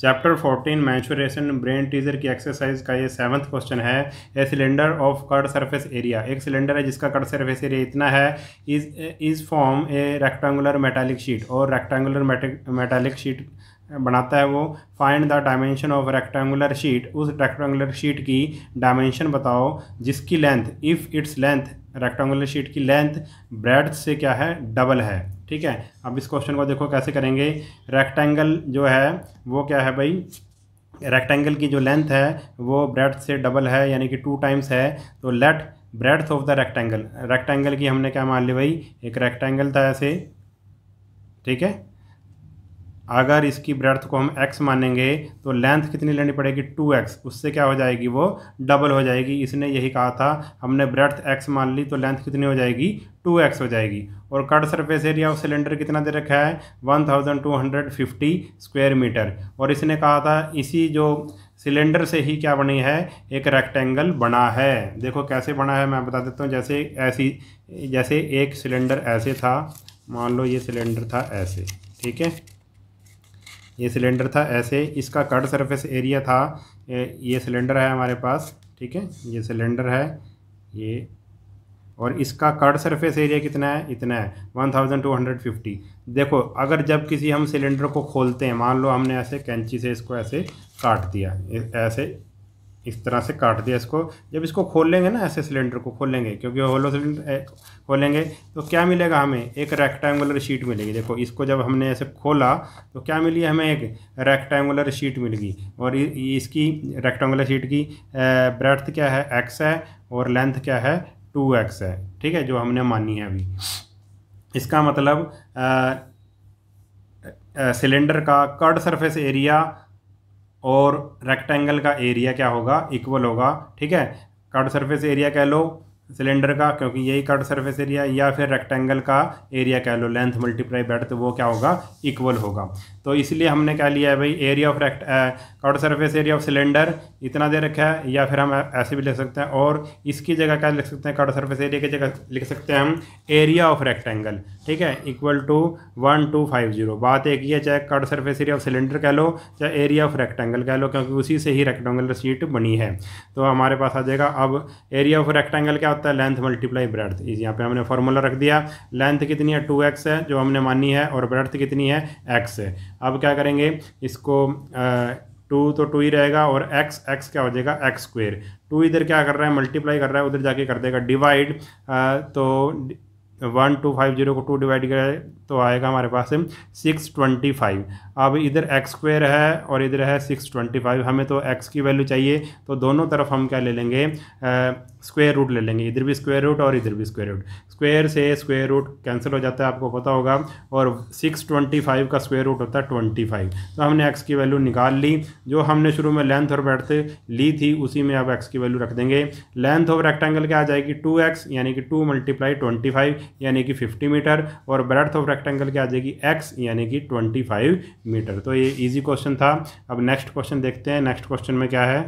chapter 14 mensuration brain teaser की exercise का ये सेवन्थ क्वेश्चन है a cylinder of curved surface area एक सिलेंडर है जिसका कट सरफेस एरिया इतना है is is form a rectangular metallic sheet और रेक्टेंगुलर मेटालिक शीट बनाता है वो find the dimension of rectangular sheet उस रेक्टेंगुलर शीट की डायमेंशन बताओ जिसकी length if its length rectangular sheet की लेंथ ब्रेड से क्या है डबल है ठीक है अब इस क्वेश्चन को देखो कैसे करेंगे रेक्टेंगल जो है वो क्या है भाई रेक्टेंगल की जो लेंथ है वो ब्रेड से डबल है यानी कि टू टाइम्स है तो let breadth of the rectangle rectangle की हमने क्या मान ली भाई एक रेक्टेंगल था ऐसे ठीक है अगर इसकी ब्रेथ को हम एक्स मानेंगे तो लेंथ कितनी लेनी पड़ेगी टू एक्स उससे क्या हो जाएगी वो डबल हो जाएगी इसने यही कहा था हमने ब्रेथ एक्स मान ली तो लेंथ कितनी हो जाएगी टू एक्स हो जाएगी और curved surface area of cylinder कितना दे रखा है one thousand two hundred fifty square metre और इसने कहा था इसी जो सिलेंडर से ही क्या बनी है एक रेक्टेंगल बना है देखो कैसे बना है मैं बता देता हूँ जैसे ऐसी जैसे एक सिलेंडर ऐसे था मान लो ये सिलेंडर था ऐसे ठीक है ये सिलेंडर था ऐसे इसका कट सरफेस एरिया था ये सिलेंडर है हमारे पास ठीक है ये सिलेंडर है ये और इसका कट सरफेस एरिया कितना है इतना है 1250 देखो अगर जब किसी हम सिलेंडर को खोलते हैं मान लो हमने ऐसे कैंची से इसको ऐसे काट दिया ऐसे इस तरह से काट दिया इसको जब इसको खोल लेंगे ना ऐसे सिलेंडर को खोलेंगे क्योंकि होलो सिलेंडर खोलेंगे तो क्या मिलेगा हमें एक रेक्टेंगुलर शीट मिलेगी देखो इसको जब हमने ऐसे खोला तो क्या मिली हमें एक रेक्टेंगुलर शीट मिलेगी और इसकी रेक्टेंगुलर शीट की ब्रेथ क्या है एक्स है और लेंथ क्या है टू एक्स है ठीक है जो हमने मानी है अभी इसका मतलब सिलेंडर का कर्ड सरफेस एरिया और रेक्टेंगल का एरिया क्या होगा इक्वल होगा ठीक है कट सरफेस एरिया कह लो सिलेंडर का क्योंकि यही कट सरफेस एरिया या फिर रेक्टेंगल का एरिया कह लो लेंथ मल्टीप्लाई बेड तो वो क्या होगा इक्वल होगा तो इसलिए हमने क्या लिया है भाई area of rect curved surface area of cylinder इतना दे रखा है या फिर हम ऐसे भी लिख सकते हैं और इसकी जगह क्या लिख सकते हैं कट सर्फेस एरिया की जगह लिख सकते हैं हम एरिया ऑफ रेक्टेंगल ठीक है equal to one two five zero बात एक ही है चाहे curved surface area of cylinder कह लो चाहे एरिया ऑफ रेक्टेंगल कह लो क्योंकि उसी से ही रेक्टेंगल सीट बनी है तो हमारे पास आ जाएगा अब एरिया ऑफ रेक्टेंगल क्या आता है लेंथ मल्टीप्लाई ब्रेथ यहाँ पे हमने फॉर्मूला रख दिया लेंथ कितनी है टू एक्स है जो हमने मानी है और ब्रेथ कितनी है एक्स है अब क्या करेंगे इसको टू तो टू ही रहेगा और एक्स एक्स क्या हो जाएगा एक्स स्क्वेयर टू इधर क्या कर रहा है मल्टीप्लाई कर रहा है उधर जाके कर देगा डिवाइड तो वन टू फाइव जीरो को टू डिवाइड करें तो आएगा हमारे पास सिक्स ट्वेंटी फाइव अब इधर एक्स स्क्वेयर है और इधर है सिक्स ट्वेंटी फाइव हमें तो एक्स की वैल्यू चाहिए तो दोनों तरफ हम क्या ले लेंगे स्क्वेयर रूट ले लेंगे इधर भी स्क्वेयर रूट और इधर भी स्क्वेयर रूट स्क्वेयर से स्क्वेयर रूट कैंसिल हो जाता है आपको पता होगा और सिक्स ट्वेंटी फाइव का स्क्वेयर रूट होता है ट्वेंटी फाइव तो हमने एक्स की वैल्यू निकाल ली जो हमने शुरू में लेंथ और ब्रेथ ली थी उसी में अब एक्स की वैल्यू रख देंगे लेंथ ऑफ रेक्टेंगल क्या आ जाएगी टू एक्स यानी कि टू मल्टीप्लाई ट्वेंटी फाइव यानी कि फिफ्टी मीटर और ब्रेथ ऑफ रेक्टेंगल एंगल क्या आ जाएगी एक्स यानी कि ट्वेंटी फाइव मीटर तो ये इजी क्वेश्चन था अब नेक्स्ट क्वेश्चन देखते हैं नेक्स्ट क्वेश्चन में क्या है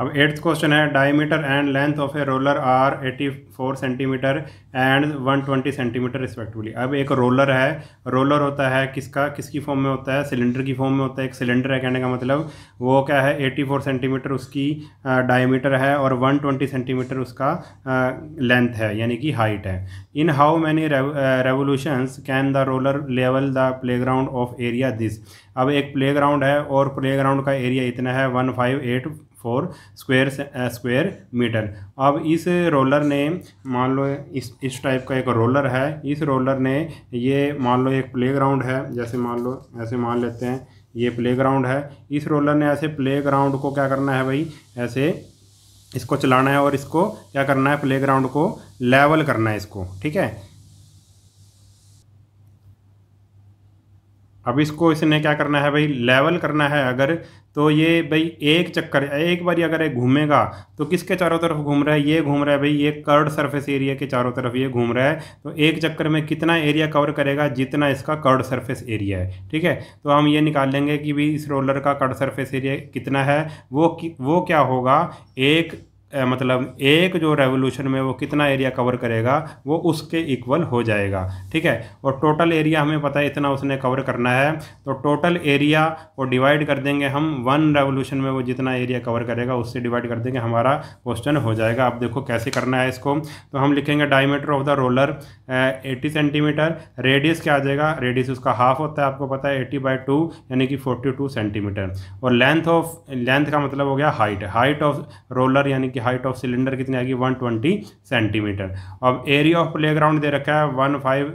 अब एट्थ क्वेश्चन है diameter and length of a roller are 84 centimetre and 120 centimetre respectively अब एक रोलर है रोलर होता है किसका किसकी फॉर्म में होता है सिलेंडर की फॉर्म में होता है एक सिलेंडर है कहने का मतलब वो क्या है 84 सेंटीमीटर उसकी डायमीटर है और 120 सेंटीमीटर उसका लेंथ है यानी कि हाइट है in how many revolutions can the roller level the play of area this अब एक प्ले है और प्ले का एरिया इतना है one five eight four square square metre अब इस रोलर ने मान लो इस इस टाइप का एक रोलर है इस रोलर ने ये मान लो एक प्लेग्राउंड है जैसे मान लो ऐसे मान लेते हैं ये प्लेग्राउंड है इस रोलर ने ऐसे प्लेग्राउंड को क्या करना है भाई ऐसे इसको चलाना है और इसको क्या करना है प्लेग्राउंड को लेवल करना है इसको ठीक है अब इसको इसने क्या करना है भाई लेवल करना है अगर तो ये भाई एक चक्कर एक बार अगर ये घूमेगा तो किसके चारों तरफ घूम रहा है ये घूम रहा है भाई ये कर्ड सरफेस एरिया के चारों तरफ ये घूम रहा है तो एक चक्कर में कितना एरिया कवर करेगा जितना इसका कर्ड सरफेस एरिया है ठीक है तो हम ये निकाल लेंगे कि भाई इस रोलर का कर्ड सरफेस एरिया कितना है वो कि, वो क्या होगा एक मतलब एक जो रेवोल्यूशन में वो कितना एरिया कवर करेगा वो उसके इक्वल हो जाएगा ठीक है और टोटल एरिया हमें पता है इतना उसने कवर करना है तो टोटल एरिया को डिवाइड कर देंगे हम वन रेवोल्यूशन में वो जितना एरिया कवर करेगा उससे डिवाइड कर देंगे हमारा क्वेश्चन हो जाएगा आप देखो कैसे करना है इसको तो हम लिखेंगे diameter of the roller eighty centimetre radius क्या आ जाएगा रेडियस उसका हाफ होता है आपको पता है एटी बाई टू यानी कि फोर्टी टू सेंटीमीटर और लेंथ ऑफ लेंथ का मतलब हो गया हाइट हाइट ऑफ रोलर यानी कि हाइट ऑफ सिलेंडर कितनी आएगी 120 सेंटीमीटर अब एरिया ऑफ प्लेग्राउंड दे रखा है one five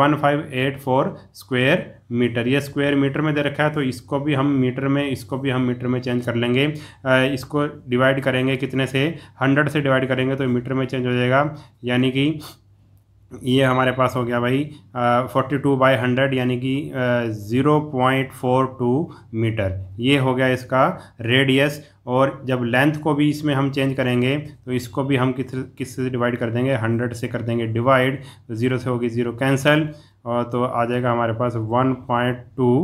one five eight four square metre ये स्क्वायर मीटर में दे रखा है तो इसको भी हम मीटर में इसको भी हम मीटर में चेंज कर लेंगे uh, इसको डिवाइड करेंगे कितने से हंड्रेड से डिवाइड करेंगे तो मीटर में चेंज हो जाएगा यानी कि ये हमारे पास हो गया भाई फोर्टी टू बाई हंड्रेड यानी कि zero point four two metre ये हो गया इसका रेडियस और जब लेंथ को भी इसमें हम चेंज करेंगे तो इसको भी हम किस किस से डिवाइड कर देंगे हंड्रेड से कर देंगे डिवाइड तो ज़ीरो से होगी ज़ीरो कैंसिल और तो आ जाएगा हमारे पास वन पॉइंट टू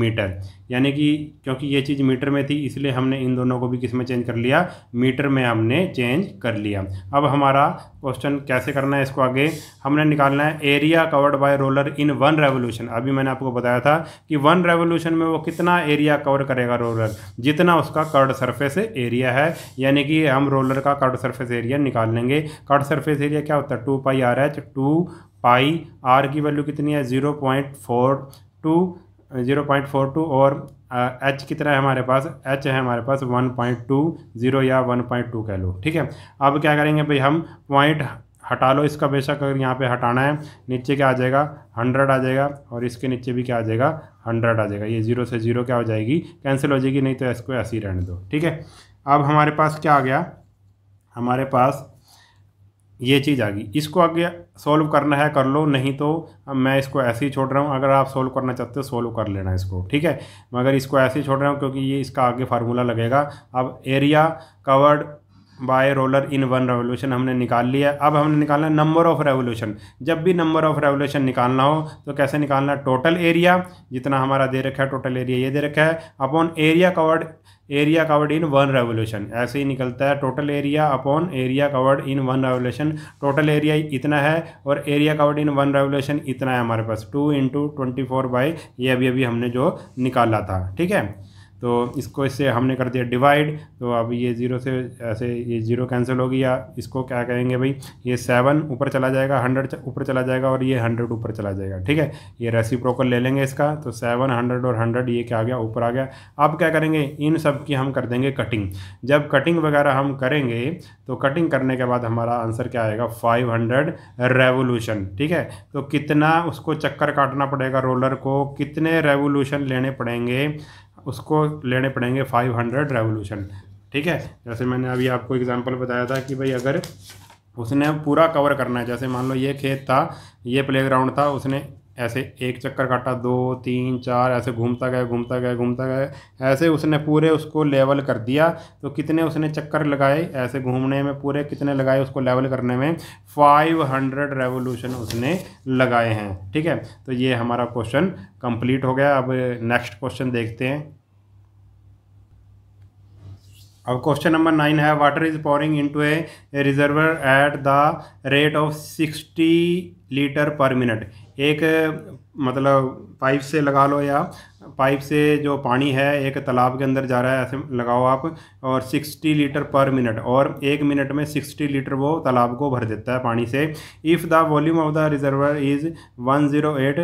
मीटर यानी कि क्योंकि ये चीज़ मीटर में थी इसलिए हमने इन दोनों को भी किस में चेंज कर लिया मीटर में हमने चेंज कर लिया अब हमारा क्वेश्चन कैसे करना है इसको आगे हमने निकालना है area covered by roller in one revolution अभी मैंने आपको बताया था कि वन रेवोल्यूशन में वो कितना एरिया कवर करेगा रोलर जितना उसका कर्ड सरफेस एरिया है यानी कि हम रोलर का कर्ड सर्फेस एरिया निकाल लेंगे कर्ड सर्फेस एरिया क्या होता है two pi R H two pi R की वैल्यू कितनी है zero point four two zero point four two और एच कितना है हमारे पास एच है हमारे पास वन पॉइंट टू ज़ीरो या वन पॉइंट टू कह लो ठीक है अब क्या करेंगे भाई हम पॉइंट हटा लो इसका बेशक अगर यहाँ पे हटाना है नीचे क्या आ जाएगा हंड्रेड आ जाएगा और इसके नीचे भी क्या आ जाएगा हंड्रेड आ जाएगा ये ज़ीरो से ज़ीरो क्या हो जाएगी कैंसिल हो जाएगी नहीं तो इसको ऐसे ही रहने दो ठीक है अब हमारे पास क्या आ गया हमारे पास ये चीज़ आ गई इसको आगे सॉल्व करना है कर लो नहीं तो मैं इसको ऐसे ही छोड़ रहा हूँ अगर आप सॉल्व करना चाहते हो सॉल्व कर लेना इसको ठीक है मगर इसको ऐसे ही छोड़ रहा हूँ क्योंकि ये इसका आगे फार्मूला लगेगा अब area covered by roller in one revolution हमने निकाल लिया अब हमने निकालना है नंबर ऑफ़ रेवोल्यूशन जब भी नंबर ऑफ़ रेवोल्यूशन निकालना हो तो कैसे निकालना टोटल एरिया जितना हमारा दे रखा है टोटल एरिया ये दे रखा है upon area covered area covered in one revolution ऐसे ही निकलता है total area upon area covered in one revolution total area इतना है और area covered in one revolution इतना है हमारे पास two into twenty four by ये अभी अभी हमने जो निकाला था ठीक है तो इसको इससे हमने कर दिया डिवाइड तो अब ये ज़ीरो से ऐसे ये ज़ीरो कैंसिल हो गया इसको क्या कहेंगे भाई ये सेवन ऊपर चला जाएगा हंड्रेड ऊपर चला जाएगा और ये हंड्रेड ऊपर चला जाएगा ठीक है ये प्रोकर ले लेंगे इसका तो सेवन हंड्रेड और हंड्रेड ये क्या आ गया ऊपर आ गया अब क्या करेंगे इन सब की हम कर देंगे कटिंग जब कटिंग वगैरह हम करेंगे तो कटिंग करने के बाद हमारा आंसर क्या आएगा फाइव हंड्रेड रेवोल्यूशन ठीक है तो कितना उसको चक्कर काटना पड़ेगा रोलर को कितने रेवोल्यूशन लेने पड़ेंगे उसको लेने पड़ेंगे फाइव हंड्रेड रेवोल्यूशन ठीक है जैसे मैंने अभी आपको एग्जांपल बताया था कि भाई अगर उसने पूरा कवर करना है जैसे मान लो ये खेत था ये प्लेग्राउंड था उसने ऐसे एक चक्कर काटा दो तीन चार ऐसे घूमता गया घूमता गया घूमता गया ऐसे उसने पूरे उसको लेवल कर दिया तो कितने उसने चक्कर लगाए ऐसे घूमने में पूरे कितने लगाए उसको लेवल करने में फाइव हंड्रेड रेवोल्यूशन उसने लगाए हैं ठीक है तो ये हमारा क्वेश्चन कंप्लीट हो गया अब नेक्स्ट क्वेश्चन देखते हैं अब क्वेश्चन नंबर नाइन है water is pouring into a reservoir at the rate of sixty litre per minute एक मतलब पाइप से लगा लो या पाइप से जो पानी है एक तालाब के अंदर जा रहा है ऐसे लगाओ आप और 60 लीटर पर मिनट और एक मिनट में 60 लीटर वो तालाब को भर देता है पानी से if the volume of the reservoir is 108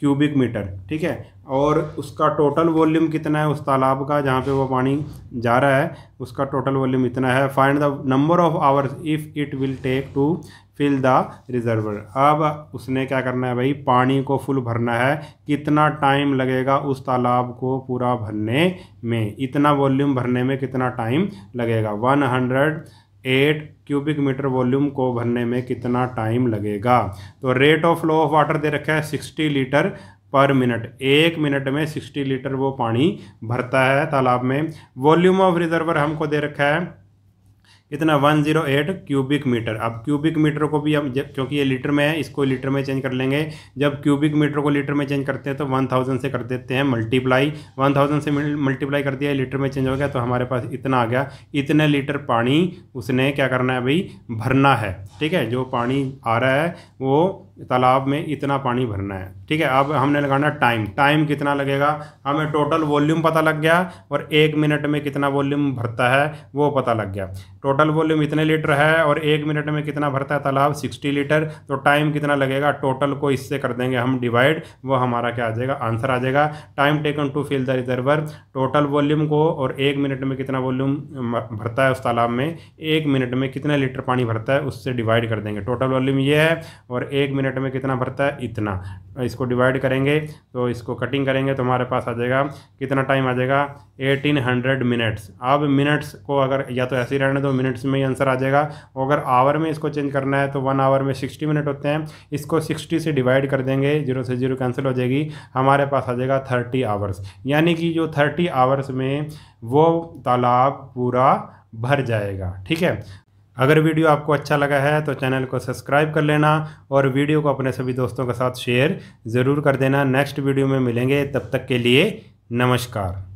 cubic metre ठीक है और उसका टोटल वॉल्यूम कितना है उस तालाब का जहाँ पे वो पानी जा रहा है उसका टोटल वॉल्यूम इतना है find the number of hours if it will take to fill the reservoir अब उसने क्या करना है भाई पानी को फुल भरना है कितना टाइम लगेगा उस तालाब को पूरा भरने में इतना वॉल्यूम भरने में कितना टाइम लगेगा one hundred eight cubic metre volume को भरने में कितना टाइम लगेगा तो rate of flow of water दे रखा है सिक्सटी लीटर पर मिनट एक मिनट में सिक्सटी लीटर वो पानी भरता है तालाब में वॉल्यूम ऑफ रिजर्वर हमको दे रखा है कितना 108 क्यूबिक मीटर अब क्यूबिक मीटर को भी हम जब क्योंकि ये लीटर में है इसको लीटर में चेंज कर लेंगे जब क्यूबिक मीटर को लीटर में चेंज करते हैं तो 1000 से कर देते हैं मल्टीप्लाई 1000 से मल्टीप्लाई कर दिया लीटर में चेंज हो गया तो हमारे पास इतना आ गया इतने लीटर पानी उसने क्या करना है भाई भरना है ठीक है जो पानी आ रहा है वो तालाब में इतना पानी भरना है ठीक है अब हमने लगाना टाइम टाइम कितना लगेगा हमें टोटल वॉल्यूम पता लग गया और एक मिनट में कितना वॉल्यूम भरता है वो पता लग गया टोटल वॉल्यूम इतने लीटर है और एक मिनट में कितना भरता है तालाब सिक्सटी लीटर तो टाइम कितना लगेगा टोटल को इससे कर देंगे हम डिवाइड वो हमारा क्या आ जाएगा आंसर आ जाएगा time taken to fill the reservoir total volume को और एक मिनट में कितना वॉल्यूम भरता है उस तालाब में एक मिनट में कितना लीटर पानी भरता है उससे डिवाइड कर देंगे टोटल वॉल्यूम ये है और एक मिनट मिनट में कितना भरता है इतना इसको डिवाइड करेंगे तो इसको कटिंग करेंगे तो हमारे पास आ जाएगा कितना टाइम आ जाएगा एटीन हंड्रेड मिनट्स अब मिनट्स को अगर या तो ऐसे ही रहने दो मिनट्स में ही आंसर आ जाएगा अगर आवर में इसको चेंज करना है तो वन आवर में सिक्सटी मिनट होते हैं इसको सिक्सटी से डिवाइड कर देंगे जीरो से जीरो कैंसिल हो जाएगी हमारे पास आ जाएगा थर्टी आवर्स यानी कि जो थर्टी आवर्स में वो तालाब पूरा भर जाएगा ठीक है अगर वीडियो आपको अच्छा लगा है तो चैनल को सब्सक्राइब कर लेना और वीडियो को अपने सभी दोस्तों के साथ शेयर ज़रूर कर देना नेक्स्ट वीडियो में मिलेंगे तब तक के लिए नमस्कार